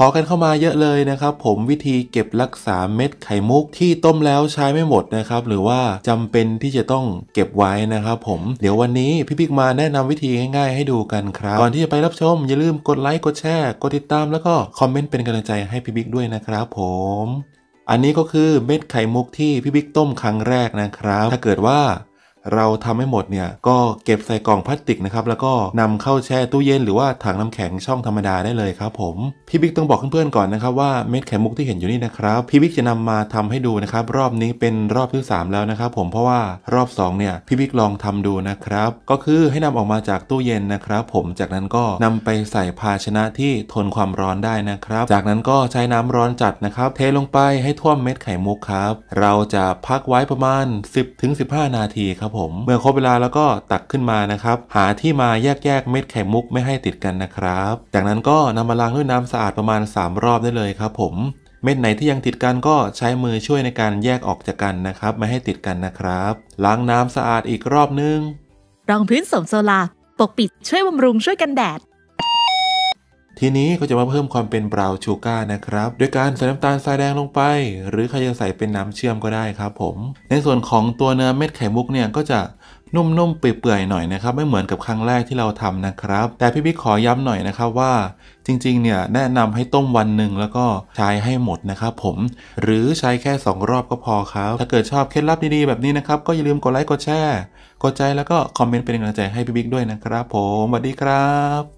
ขอกันเข้ามาเยอะเลยนะครับ ผมวิธีเก็บรักษาเม็ดไข่มุกที่ต้มแล้วใช้ไม่หมดนะครับ หรือว่าจำเป็นที่จะต้องเก็บไว้นะครับผม เดี๋ยววันนี้พี่บิ๊กมาแนะนำวิธีง่าย ๆ ให้ดูกันครับ ก่อนที่จะไปรับชม อย่าลืมกดไลค์กดแชร์กดติดตามแล้วก็คอมเมนต์เป็นกำลังใจให้พี่บิ๊กด้วยนะครับผม อันนี้ก็คือเม็ดไข่มุกที่พี่บิ๊กต้มครั้งแรกนะครับ ถ้าเกิดว่าเราทำให้หมดเนี่ยก็เก็บใส่กล่องพลาสติกนะครับแล้วก็นำเข้าแช่ตู้เย็นหรือว่าถังน้ำแข็งช่องธรรมดาได้เลยครับผมพี่บิ๊กต้องบอกเพื่อนๆก่อนนะครับว่าเม็ดแขมุกที่เห็นอยู่นี่นะครับพี่บิ๊กจะนำมาทำให้ดูนะครับรอบนี้เป็นรอบที่3แล้วนะครับผมเพราะว่ารอบ2เนี่ยพี่บิ๊กลองทำดูนะครับ ก็คือให้นำออกมาจากตู้เย็นนะครับผมจากนั้นก็นำไปใส่ภาชนะที่ทนความร้อนได้นะครับ จากนั้นก็ใช้น้ำร้อนจัดนะครับเทลงไปให้ท่วมเม็ดไข่มุกครับเราจะพักไว้ประมาณ 10-15 นาทีครับผผมเมื่อครบเวลาแล้วก็ตักขึ้นมานะครับหาที่มาแยกแยกเม็ดไข่มุกไม่ให้ติดกันนะครับจากนั้นก็นำมาล้างด้วยน้ำสะอาดประมาณ3รอบได้เลยครับผมเม็ดไหนที่ยังติดกันก็ใช้มือช่วยในการแยกออกจากกันนะครับ ไม่ให้ติดกันนะครับ ล้างน้ำสะอาดอีกรอบนึงรองพื้นสมโซลาปกปิดช่วยบำรุงช่วยกันแดดทีนี้ก็จะมาเพิ่มความเป็นบราว์ชูการ์นะครับ ด้วยการใส่น้ำตาลทรายแดงลงไป หรือใครจะใส่เป็นน้ำเชื่อมก็ได้ครับผม ในส่วนของตัวเนื้อเม็ดไข่มุกเนี่ย ก็จะนุ่มๆเปื่อยๆหน่อยนะครับ ไม่เหมือนกับครั้งแรกที่เราทำนะครับ แต่พี่บิ๊กขอย้ำหน่อยนะครับว่าจริงๆ เนี่ย แนะนำให้ต้มวันหนึ่งแล้วก็ใช้ให้หมดนะครับผม หรือใช้แค่2รอบก็พอครับถ้าเกิดชอบเคล็ดลับดีๆ แบบนี้นะครับ ก็อย่าลืมกดไลค์กดแชร์กดใจแล้วก็คอมเมนต์เป็นกำลังใจให้พี่บิ๊กด้วยนะครับ ผมสวัสดีครับ